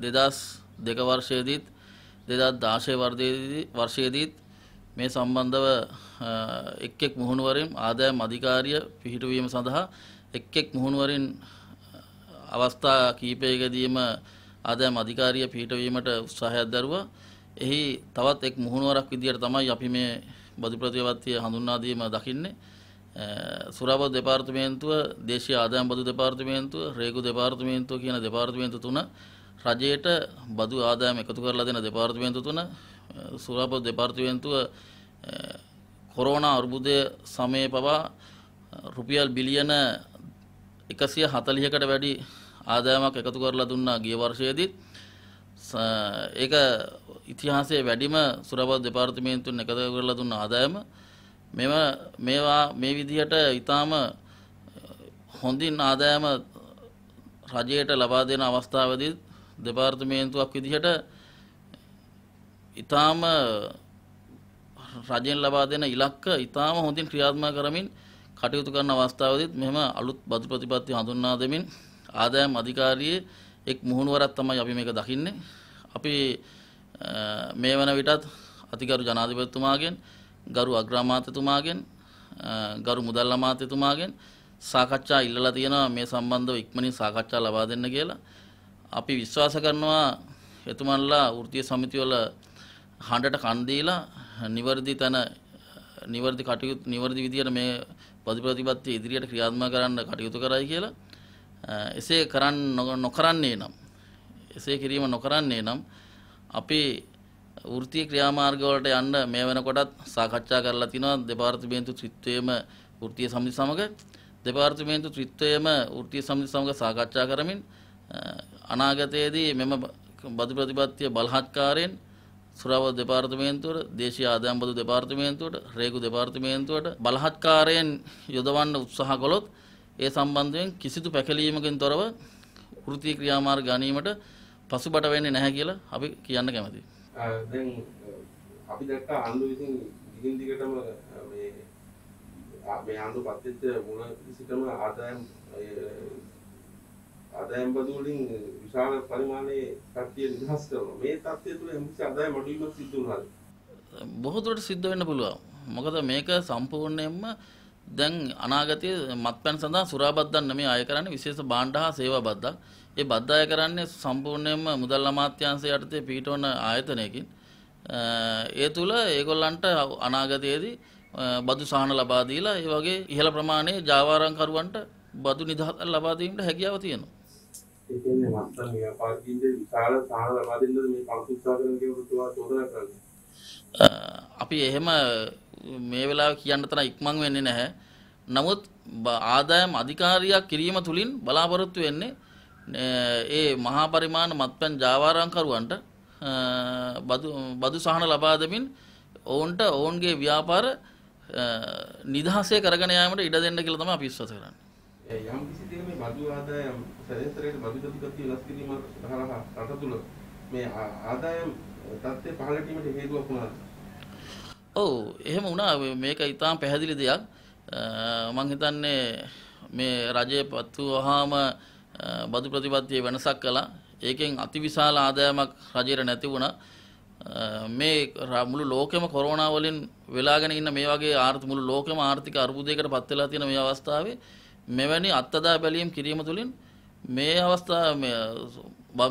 දෙදස් දෙක වර්ෂයේදීත් දෙදත් දාශය වර්දයේදී වර්ෂයේදීත් මේ සම්බන්ධව එක් එක් මුහුණුවරින් ආදායම් අධිකාරිය පිහිටුවීම සඳහා එක් එක් මුහුණුවරින් අවස්ථා කීපයකදීම ආදායම් අධිකාරිය පිහිටවීමට උත්සාහයක් දරුවා. එහි තවත් එක් මුහුණුවරක් විදියට තමයි අපි මේ බදු ප්‍රතිවත්තිය හඳුන්වා දීම දකින්නේ. සුරාබද දෙපාර්තමේන්තුව, දේශීය ආදායම් බදු දෙපාර්තමේන්තුව, රේගු දෙපාර්තමේන්තුව කියන දෙපාර්තමේන්තු තුන රජයට බදු ආදායම එකතු කරලා දෙන දෙපාර්තමේන්තු තුන සුරාපොත් දෙපාර්තමේන්තුව කොරෝනා අර්බුදය සමයේ පවා රුපියල් බිලියන 140කට වැඩි ආදායමක් එකතු කරලා දුන්නා ගිය වර්ෂයේදී ඒක ඉතිහාසයේ වැඩිම සුරාපොත් දෙපාර්තමේන්තුවෙන් එකතු කරලා දුන්න ආදායම මෙම මේවා මේ විදිහට ඊටාම හොඳින් ආදායම රජයට ලබා දෙන අවස්ථාවේදී දෙපාර්තමේන්තුවක් විදිහට ඊටාම රජෙන් ලබා දෙන ඉලක්ක ඊටාම හොඳින් ක්‍රියාත්මක කරමින් කටයුතු කරන අවස්ථාවදීත් මෙහෙම අලුත් බදු ප්‍රතිපත්ති හඳුන්වා දෙමින් ආදායම් අධිකාරියේ එක් මුහුණුවරක් තමයි අපි මේක දකින්නේ. අපි මේ වන විටත් අතිගරු ජනාධිපතිතුමාගෙන්, ගරු අග්‍රාමාත්‍යතුමාගෙන්, ගරු මුදල් අමාත්‍යතුමාගෙන් සාකච්ඡා ඉල්ලලා තියෙනවා මේ සම්බන්ධව ඉක්මනින් සාකච්ඡා ලබා දෙන්න කියලා. අපි විශ්වාස කරනවා එතුමන්ලා වෘත්තීය සමිතිවල හඬට කන් දීලා නිවර්දි තන නිවර්දි කටයුතු නිවර්දි විදියට මේ ප්‍රතිප්‍රතිපත්ති ඉදිරියට ක්‍රියාත්මක කරන්න කටයුතු කරයි කියලා එසේ කරන්න නොකරන්නේ නම් එසේ කිරීම නොකරන්නේ නම් අපි වෘත්තීය ක්‍රියාමාර්ග වලට යන්න මේ වෙනකොටත් සාකච්ඡා කරලා තිනවා දෙපාර්තමේන්තු ත්‍රිත්වයේම වෘත්තීය සමිති සමග දෙපාර්තමේන්තු ත්‍රිත්වයේම වෘත්තීය සමිති සමග සාකච්ඡා කරමින් අනාගතයේදී මෙම බදු ප්‍රතිපත්තිය බලහත්කාරයෙන් සුරාව දෙපාර්තමේන්තුවට දේශීය ආදායම් බදු දෙපාර්තමේන්තුවට රේගු දෙපාර්තමේන්තුවට බලහත්කාරයෙන් යොදවන්න උත්සාහ කළොත් ඒ සම්බන්ධයෙන් කිසිදු පැකිලීමකින් තොරව වෘත්තීය ක්‍රියාමාර්ග ගැනීමට පසුබට වෙන්නේ නැහැ කියලා අපි කියන්න කැමතියි. දැන් අපි දැක්ක ආණ්ඩු ඉතින් දිගින් දිගටම මේ මේ ආණ්ඩු පත්වෙච්ච මුල සිටම ආදායම් ආදායම් බදු වලින් විශාල පරිමාණයේ කට්ටිය නිදහස් කරනවා. මේ තත්ත්වය තුළ යම්කිසි ආදායම් අඩුවීමක් සිද්ධ වුණාද? බොහෝ දුරට සිද්ධ වෙන්න පුළුවන්. මොකද මේක සම්පූර්ණයෙන්ම දැන් අනාගතයේ මත්පැන් සඳහා සුරාබද්දන් නෙමෙයි ආය කරන්නේ විශේෂ භාණ්ඩ හා සේවා බද්දක්. ඒ බද්ද ආය කරන්නේ සම්පූර්ණයෙන්ම මුදල් අමාත්‍යාංශය යටතේ පිහිටවන ආයතනයකින්. ඒ තුල ඒගොල්ලන්ට අනාගතයේදී බදු සහන ලබා දීලා ඒ වගේ ඉහළ ප්‍රමාණයේ ජාවාරම්කරුවන්ට බදු නිදහස ලබා දීමට හැකියාව තියෙනවා. ඒ කියන්නේ මත්තන් ව්‍යාපාරිකින්ද විශාල සාහන ලබා දෙන්නද මේ පංචුත්සා කරන කෙනෙකුට චෝදනා කරන්නේ. අපි එහෙම මේ වෙලාවේ කියන්න තරම් ඉක්මන් වෙන්නේ නැහැ. නමුත් ආදායම් අධිකාරියක් කිරීම තුලින් බලාපොරොත්තු වෙන්නේ ඒ මහා පරිමාණ මත්පැන් ජාවාරම්කරුවන්ට බදු බදු සහන ලබා දෙමින් ඔවුන්ට ඔවුන්ගේ ව්‍යාපාර නිදහසේ කරගෙන යාමට ඉඩ දෙන්න කියලා තමයි අපි විශ්වාස කරන්නේ. යම් කිසි දෙයක මේ බදු ආදායම් සැලැස්තරේට බදු ප්‍රතිපත්ති වෙනස් කිරීම හරහා රට තුල මේ ආදායම් තත්ත්වය පහළ වීමට හේතුවක් වුණාද? ඔව් එහෙම වුණා මේක ඊටාම් පැහැදිලි දෙයක් මම හිතන්නේ මේ රජයේ පත්තු වහාම බදු ප්‍රතිපත්තියේ වෙනසක් කළා ඒකෙන් අතිවිශාල ආදායමක් රජයට නැති වුණා මේ මුළු ලෝකෙම කොරෝනා වලින් වෙලාගෙන ඉන්න මේ වගේ ආර්ථික මුළු ලෝකෙම ආර්ථික අර්බුදයකට පත් වෙලා තියෙන මේ අවස්ථාවේ මෙවැනි අත්දැක බැලීම් කිරීම තුළින් මේ අවස්ථාව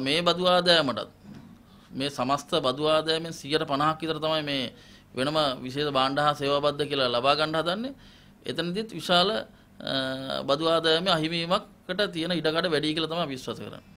මේ බදු ආදායමටත් මේ සමස්ත බදු ආදායමෙන් 150ක් විතර තමයි මේ වෙනම විශේෂ භාණ්ඩ හා සේවාබද්ධ කියලා ලබා ගන්න හදන්නේ. එතනදිත් විශාල බදු ආදායමේ අහිමීමකට තියෙන ඉඩකඩ වැඩි කියලා තමයි විශ්වාස කරන්නේ.